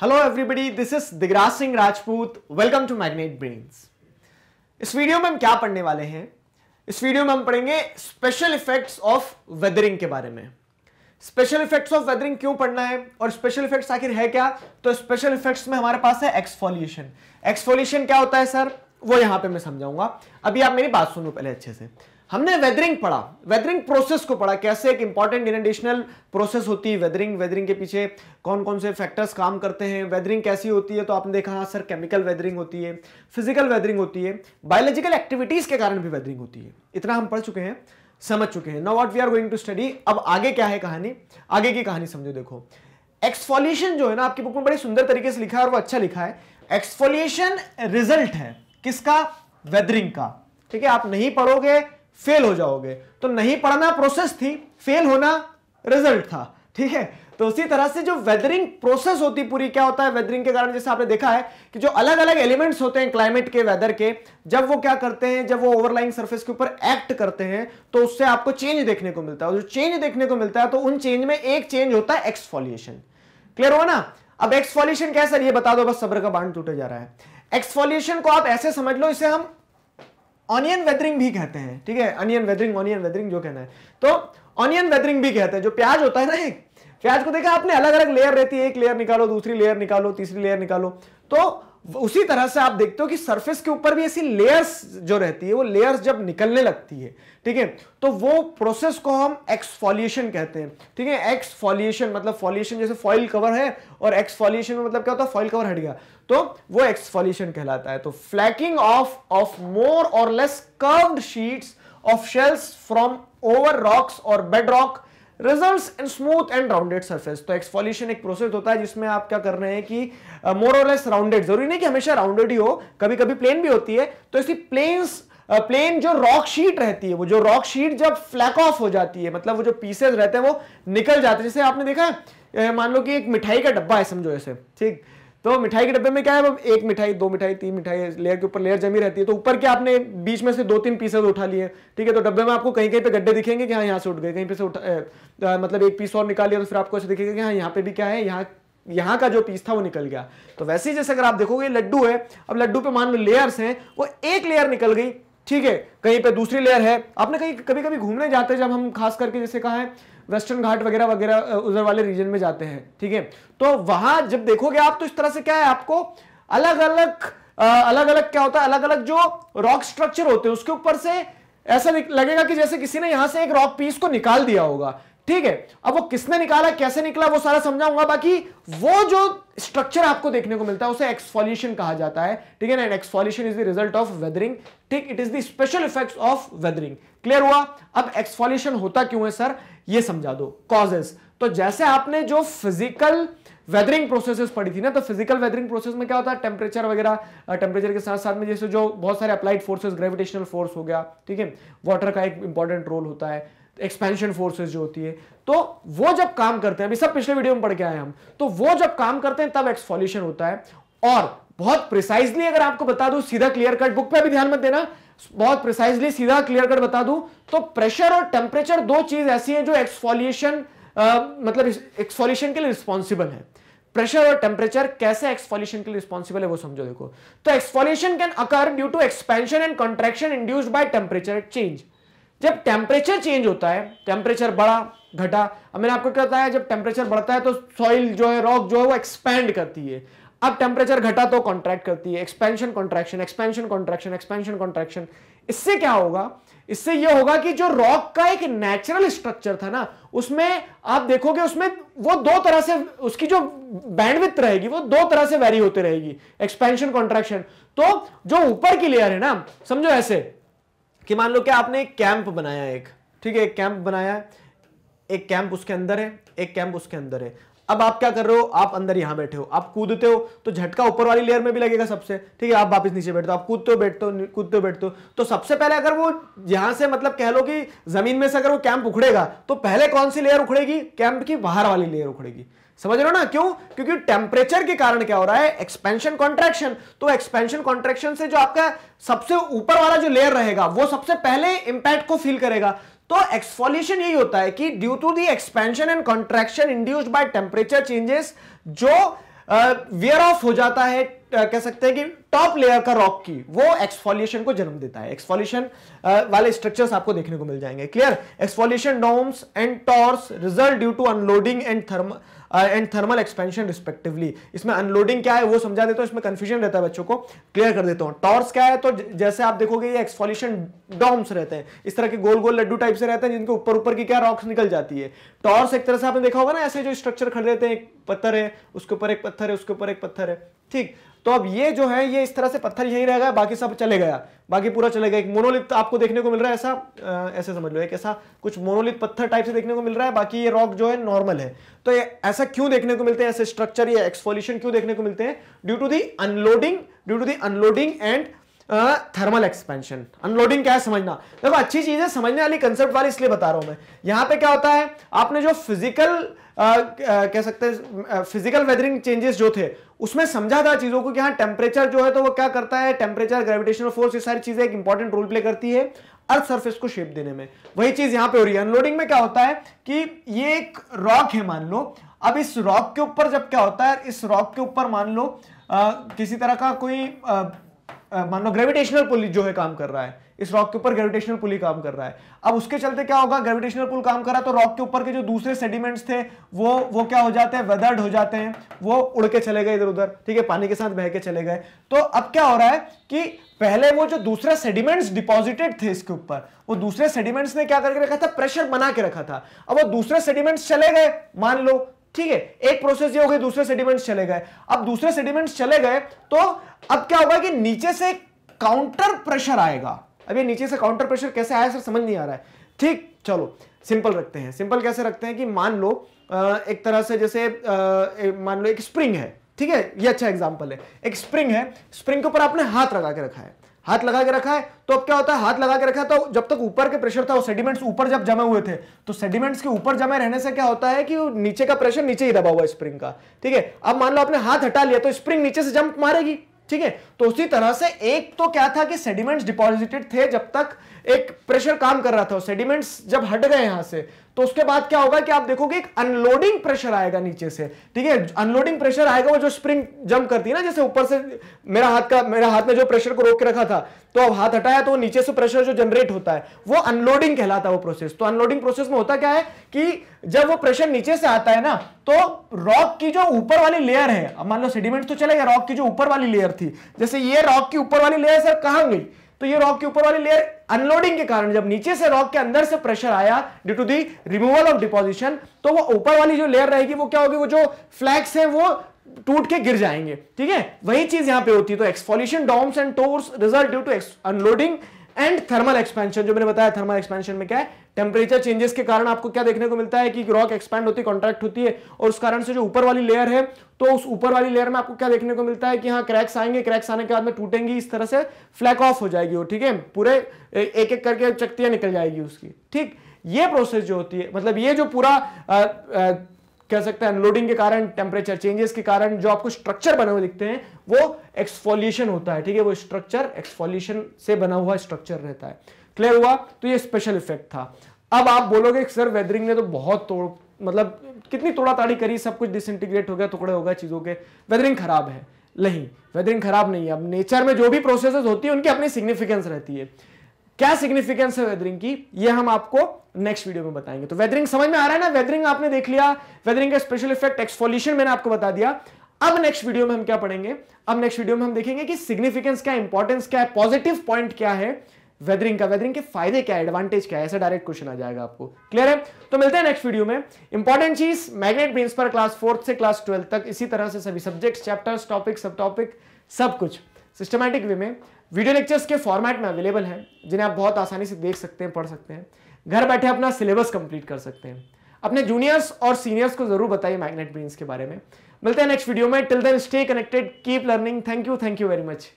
hello everybody this is Digraj Singh Rajput welcome to Magnet Brains इस video में हम क्या पढ़ने वाले हैं इस वीडियो में हम पढ़ेंगे स्पेशल इफेक्ट्स ऑफ वेदरिंग के बारे में स्पेशल इफेक्ट्स ऑफ वेदरिंग क्यों पढ़ना है और स्पेशल इफेक्ट्स आखिर है क्या तो स्पेशल इफेक्ट्स में हमारे पास है एक्सफोलिएशन एक्सफोलिएशन क्या होता है सर वो यहां पे मैं समझाऊंगा अभी आप मेरी बात सुनो पहले अच्छे से हमने वेदरिंग पढ़ा वेदरिंग प्रोसेस को पढ़ा कैसे एक इंपॉर्टेंट इनडिशनल प्रोसेस होती है वेदरिंग वेदरिंग के पीछे कौन कौन से फैक्टर्स काम करते हैं वेदरिंग कैसी होती है तो आपने देखा हाँ सर केमिकल वेदरिंग होती है फिजिकल वेदरिंग होती है बायोलॉजिकल एक्टिविटीज के कारण भी वेदरिंग होती है इतना हम पढ़ चुके हैं समझ चुके हैं now what we are going to study अब आगे क्या है कहानी आगे की कहानी समझो देखो एक्सफोलिएशन जो है ना आपकी बुक में बड़े सुंदर तरीके से लिखा है और वो अच्छा लिखा है एक्सफोलिएशन रिजल्ट है किसका वेदरिंग का ठीक है आप नहीं पढ़ोगे फेल हो जाओगे तो नहीं पढ़ना प्रोसेस थी फेल होना रिजल्ट था ठीक है तो उसी तरह से जो वेदरिंग प्रोसेस होती पूरी क्या होता है वेदरिंग के कारण जैसे आपने देखा है कि जो अलग अलग एलिमेंट्स होते हैं क्लाइमेट के वेदर के जब वो क्या करते हैं जब वो ओवरलाइंग सरफेस के ऊपर एक्ट करते हैं तो उससे आपको चेंज देखने को मिलता है जो चेंज देखने को मिलता है तो उन चेंज में एक चेंज होता है एक्सफॉलिएशन क्लियर हुआ ना अब एक्सफॉलिएशन क्या सर ये बता दो बस सब्र का बांध टूटे जा रहा है एक्सफॉलिएशन को आप ऐसे समझ लो इसे हम ऑनियन वेदरिंग भी कहते हैं ठीक है अनियन वेदरिंग ऑनियन वेदरिंग जो कहना है तो ऑनियन वेदरिंग भी कहते हैं जो प्याज होता है ना एक प्याज को देखा आपने अलग अलग लेयर रहती है एक लेयर निकालो दूसरी लेयर निकालो तीसरी लेयर निकालो तो उसी तरह से आप देखते हो कि सरफेस के ऊपर भी ऐसी लेयर्स जो रहती है वो लेयर्स जब निकलने लगती है ठीक है तो वो प्रोसेस को हम एक्सफोलिएशन कहते हैं ठीक है एक्सफोलिएशन मतलब फॉलिएशन जैसे फॉइल कवर है और एक्सफोलिएशन में मतलब क्या होता है फॉइल कवर हट गया तो वो एक्सफोलिएशन कहलाता है तो फ्लैकिंग ऑफ ऑफ मोर और less curved sheets of shells from over rocks और bed rock results in smooth and rounded surface तो एक्सफॉल्यूशन एक प्रोसेस होता है जिसमें आप क्या कर रहे हैं कि मोर और लेस राउंडेड जरूरी नहीं कि हमेशा राउंडेड ही हो कभी कभी प्लेन भी होती है तो इसी प्लेन्स प्लेन uh, जो रॉक शीट रहती है वो जो रॉक शीट जब फ्लैक ऑफ हो जाती है मतलब वो जो पीसेज रहते हैं वो निकल जाते हैं जैसे आपने देखा है uh, मान लो कि एक मिठाई का डब्बा है समझो ऐसे ठीक तो मिठाई के डब्बे में क्या है अब एक मिठाई दो मिठाई तीन मिठाई लेयर के ऊपर लेयर जमी रहती है तो ऊपर के आपने बीच में से दो तीन पीसेज उठा लिए ठीक है तो डब्बे में आपको कहीं कहीं पे गड्ढे दिखेंगे कि हाँ यहाँ से उठ गए कहीं पे से उठा ए, आ, मतलब एक पीस और निकाल लिया तो फिर आपको ऐसे दिखेगा कि हाँ यहाँ पे भी क्या है यहाँ यहाँ का जो पीस था वो निकल गया तो वैसे ही जैसे अगर आप देखोगे लड्डू है अब लड्डू पे मान लो लेयर्स हैं वो एक लेयर निकल गई ठीक है कहीं पे दूसरी लेयर है आपने कहीं कभी कभी घूमने जाते हैं जब हम खास करके जैसे कहा है वेस्टर्न घाट वगैरह वगैरह उधर वाले रीजन में जाते हैं ठीक है तो वहां जब देखोगे आप तो इस तरह से क्या है आपको अलग अलग अलग अलग क्या होता है अलग अलग जो रॉक स्ट्रक्चर होते हैं उसके ऊपर से ऐसा लगेगा कि जैसे किसी ने यहां से एक रॉक पीस को निकाल दिया होगा ठीक है अब वो किसने निकाला कैसे निकला वो सारा समझाऊंगा बाकी वो जो स्ट्रक्चर आपको देखने को मिलता है उसे एक्सफॉल्यूशन कहा जाता है ठीक है ना exfoliation is the result of weathering ठीक it is the special effects of weathering clear हुआ अब एक्सफॉल्यूशन होता क्यों है सर ये समझा दो कॉजेस तो जैसे आपने जो फिजिकल वेदरिंग प्रोसेसेस पड़ी थी ना तो फिजिकल वेदरिंग प्रोसेस में क्या होता है टेम्परेचर वगैरह टेम्परेचर के साथ साथ में जैसे जो बहुत सारे अप्लाइड फोर्सेस ग्रेविटेशनल फोर्स हो गया ठीक है वाटर का एक इंपॉर्टेंट रोल होता है एक्सपेंशन फोर्सेस जो होती है तो वो जब काम करते हैं अभी सब पिछले वीडियो में पढ़ के आए हम तो वो जब काम करते हैं तब एक्सफॉल्यूशन होता है और बहुत प्रिसाइजली अगर आपको बता दू सीधा क्लियर कट बुक पे भी ध्यान मत देना बहुत प्रिसाइजली सीधा क्लियर कट बता दू तो प्रेशर और टेम्परेचर दो चीज ऐसी है जो एक्सफॉलिएशन मतलब एक्सफॉल्यूशन के लिए रिस्पॉन्सिबल है प्रेशर और टेम्परेचर कैसे एक्सफॉल्यूशन के लिए रिस्पॉन्सिबल है वो समझो देखो तो exfoliation can occur due to expansion and contraction induced by temperature change जब टेम्परेचर चेंज होता है टेम्परेचर बढ़ा घटा अब मैंने आपको क्या बताया जब टेम्परेचर बढ़ता है तो सॉइल जो है रॉक जो है वो एक्सपेंड करती है अब टेम्परेचर घटा तो कॉन्ट्रैक्ट करती है expansion contraction expansion contraction expansion contraction इससे क्या होगा इससे यह होगा कि जो रॉक का एक नेचुरल स्ट्रक्चर था ना उसमें आप देखोगे उसमें वो दो तरह से उसकी जो बैंडविथ रहेगी वो दो तरह से वेरी होती रहेगी एक्सपेंशन कॉन्ट्रैक्शन तो जो ऊपर की लेयर है ना समझो ऐसे कि मान लो कि आपने एक कैंप बनाया एक ठीक है एक कैंप बनाया एक कैंप उसके अंदर है एक कैंप उसके अंदर है अब आप क्या कर रहे हो आप अंदर यहां बैठे हो आप कूदते हो तो झटका ऊपर वाली लेयर में भी लगेगा सबसे ठीक है आप वापस नीचे बैठते हो आप कूदते हो बैठते हो कूदते हो बैठते हो तो सबसे पहले अगर वो यहां से मतलब कह लो कि जमीन में से अगर वो कैंप उखड़ेगा तो पहले कौन सी लेयर उखड़ेगी कैंप की बाहर वाली लेयर उखड़ेगी समझ रहे हो ना क्यों क्योंकि टेम्परेचर के कारण क्या हो रहा है एक्सपेंशन कॉन्ट्रेक्शन तो एक्सपेंशन कॉन्ट्रेक्शन से जो आपका सबसे ऊपर वाला जो लेयर रहेगा वो सबसे पहले इंपैक्ट को फील करेगा तो एक्सफोलिएशन यही होता है कि due to the expansion and contraction induced by temperature changes जो वेयर uh, ऑफ हो जाता है uh, कह सकते हैं कि टॉप लेयर का रॉक की वो एक्सफोलिएशन को जन्म देता है एक्सफोलिएशन uh, वाले स्ट्रक्चर्स आपको देखने को मिल जाएंगे clear exfoliation domes and tors result due to unloading and thermal and thermal expansion respectively इसमें अनलोडिंग क्या है वो समझा देता हूँ इसमें कन्फ्यूजन रहता है बच्चों को क्लियर कर देता हूँ टॉर्स क्या है तो जैसे आप देखोगे ये एक्सफॉल्यूशन डॉम्स रहते हैं इस तरह के गोल गोल लड्डू टाइप से रहते हैं जिनके ऊपर ऊपर की क्या रॉक्स निकल जाती है टॉर्स एक तरह से आपने देखा होगा ना ऐसे जो स्ट्रक्चर खड़े रहते हैं एक पत्थर है उसके ऊपर एक पत्थर है उसके ऊपर एक पत्थर है ठीक तो अब ये जो है ये इस तरह से पत्थर यही रह गया बाकी सब चले गया बाकी पूरा चले गया एक मोनोलिप आपको देखने को मिल रहा है ऐसा आ, ऐसे समझ लो एक ऐसा कुछ मोनोलिप पत्थर टाइप से देखने को मिल रहा है बाकी ये रॉक जो है नॉर्मल है तो ये ऐसा क्यों देखने को मिलते हैं ऐसे स्ट्रक्चर या एक्सपोलिशन क्यों देखने को मिलते हैं due to the unloading due to the unloading and thermal expansion unloading क्या है समझना देखो अच्छी चीज है समझने वाली कंसेप्ट वाली इसलिए बता रहा हूं मैं यहां पे क्या होता है आपने जो फिजिकल आ, कह सकते हैं फिजिकल वेदरिंग चेंजेस जो थे उसमें समझा था चीजों को कि हाँ टेम्परेचर जो है तो वो क्या करता है टेम्परेचर ग्रेविटेशन फोर्स ये सारी चीजें एक इंपॉर्टेंट रोल प्ले करती है अर्थ सर्फेस को शेप देने में वही चीज यहां पर हो रही है अनलोडिंग में क्या होता है कि ये एक रॉक है मान लो अब इस रॉक के ऊपर जब क्या होता है इस रॉक के ऊपर मान लो आ, किसी तरह का कोई आ, मान लो ग्रेविटेशनल पुल जो है काम कर रहा है इस रॉक के ऊपर ग्रेविटेशनल पुल ही काम कर रहा है अब उसके चलते क्या होगा ग्रेविटेशनल पुल काम कर रहा है तो रॉक के ऊपर के जो दूसरे सेडिमेंट्स थे वो वो क्या हो जाते हैं वेदर्ड हो जाते हैं वो उड़ के चले गए इधर उधर ठीक है पानी के साथ बह के चले गए तो अब क्या हो रहा है कि पहले वो जो दूसरे सेडिमेंट्स डिपॉजिटेड थे इसके ऊपर वो दूसरे सेडिमेंट्स ने क्या करके रखा था प्रेशर बना के रखा था अब वो दूसरे सेडिमेंट्स चले गए मान लो ठीक है एक प्रोसेस ये हो गई दूसरे सेडिमेंट्स चले गए अब दूसरे सेडिमेंट्स चले गए तो अब क्या होगा कि नीचे से काउंटर प्रेशर आएगा अब ये नीचे से काउंटर प्रेशर कैसे आया सर समझ नहीं आ रहा है ठीक चलो सिंपल रखते हैं सिंपल कैसे रखते हैं कि मान लो एक तरह से जैसे मान लो एक स्प्रिंग है ठीक है ये अच्छा एग्जाम्पल है एक स्प्रिंग है स्प्रिंग के ऊपर आपने हाथ लगा के रखा है हाथ लगा के रखा है तो अब क्या होता है हाथ लगा के रखा है तो जब तक ऊपर के प्रेशर था वो सेडिमेंट्स ऊपर जब जमे हुए थे तो सेडिमेंट्स के ऊपर जमे रहने से क्या होता है कि नीचे का प्रेशर नीचे ही दबा हुआ है स्प्रिंग का ठीक है अब मान लो आपने हाथ हटा लिया तो स्प्रिंग नीचे से जंप मारेगी ठीक है तो उसी तरह से एक तो क्या था कि सेडिमेंट्स डिपोजिटेड थे जब तक एक प्रेशर काम कर रहा था सेडिमेंट्स जब हट गए यहां से तो उसके बाद क्या होगा कि आप देखोगे एक अनलोडिंग प्रेशर आएगा नीचे से ठीक है अनलोडिंग प्रेशर आएगा वो जो स्प्रिंग जंप करती है ना जैसे ऊपर से मेरा हाथ का मेरा हाथ में जो प्रेशर को रोक के रखा था तो अब हाथ हटाया तो नीचे से प्रेशर जो जनरेट होता है वो अनलोडिंग कहलाता है वो प्रोसेस तो अनलोडिंग प्रोसेस में होता क्या है कि जब वो प्रेशर नीचे से आता है ना तो रॉक की जो ऊपर वाली लेयर है अब मान लो सेडिमेंट तो चले गया रॉक की जो ऊपर वाली लेयर थी जैसे ये रॉक की ऊपर वाली लेयर सर कहां गई तो ये रॉक की ऊपर वाली लेयर अनलोडिंग के कारण जब नीचे से रॉक के अंदर से प्रेशर आया due to the removal of deposition तो वो ऊपर वाली जो लेयर रहेगी वो क्या होगी वो जो फ्लैक्स है वो टूट के गिर जाएंगे ठीक है वही चीज यहां पे होती है तो exfoliation domes and tors result due to unloading and thermal expansion जो मैंने बताया थर्मल एक्सपेंशन में क्या है टेम्परेचर चेंजेस के कारण आपको क्या देखने को मिलता है कि रॉक एक्सपैंड होती कॉन्ट्रैक्ट होती है और उस कारण से जो ऊपर वाली लेयर है तो उस ऊपर वाली लेयर में आपको क्या देखने को मिलता है कि हाँ क्रैक्स आएंगे क्रैक्स आने के बाद में टूटेंगी इस तरह से फ्लैक ऑफ हो जाएगी वो ठीक है पूरे एक एक करके चक्तियां निकल जाएगी उसकी ठीक ये प्रोसेस जो होती है मतलब ये जो पूरा कह सकते हैं अनलोडिंग के कारण टेम्परेचर चेंजेस के कारण जो आपको स्ट्रक्चर बने हुए दिखते हैं वो एक्सफोलिएशन होता है ठीक है वो स्ट्रक्चर एक्सफोलिएशन से बना हुआ स्ट्रक्चर रहता है क्लियर हुआ तो ये स्पेशल इफेक्ट था अब आप बोलोगे सर वेदरिंग ने तो बहुत तोड़ मतलब कितनी तोड़ा ताड़ी करी सब कुछ डिसइंटीग्रेट हो गया टुकड़े हो गए चीज़ों के वेदरिंग खराब है नहीं वेदरिंग खराब नहीं है अब नेचर में जो भी प्रोसेसेस होती है उनकी अपनी सिग्निफिकेंस रहती है क्या सिग्निफिकेंस है वेदरिंग की ये हम आपको नेक्स्ट वीडियो में बताएंगे तो वेदरिंग समझ में आ रहा है ना वेदरिंग आपने देख लिया वेदरिंग का स्पेशल इफेक्ट एक्सफोल्यूशन मैंने आपको बता दिया अब नेक्स्ट वीडियो में हम क्या पढ़ेंगे अब नेक्स्ट वीडियो में हम देखेंगे कि सिग्निफिकेंस क्या इंपॉर्टेंस क्या है पॉजिटिव पॉइंट क्या है वेदरिंग का वेदरिंग के फायदे क्या है एडवांटेज क्या है ऐसा डायरेक्ट क्वेश्चन आ जाएगा आपको क्लियर है तो मिलते हैं नेक्स्ट वीडियो में इंपॉर्टेंट चीज मैग्नेट ब्रेन्स पर क्लास फोर्थ से क्लास ट्वेल्थ तक इसी तरह से सभी subject chapters topic subtopic सब कुछ सिस्टमैटिक वे में वीडियो लेक्चर्स के फॉर्मेट में अवेलेबल हैं जिन्हें आप बहुत आसानी से देख सकते हैं पढ़ सकते हैं घर बैठे अपना सिलेबस कंप्लीट कर सकते हैं अपने जूनियर्स और सीनियर्स को जरूर बताइए मैग्नेट ब्रीन्स के बारे में मिलते हैं नेक्स्ट वीडियो में till then stay connected keep learning thank you thank you very much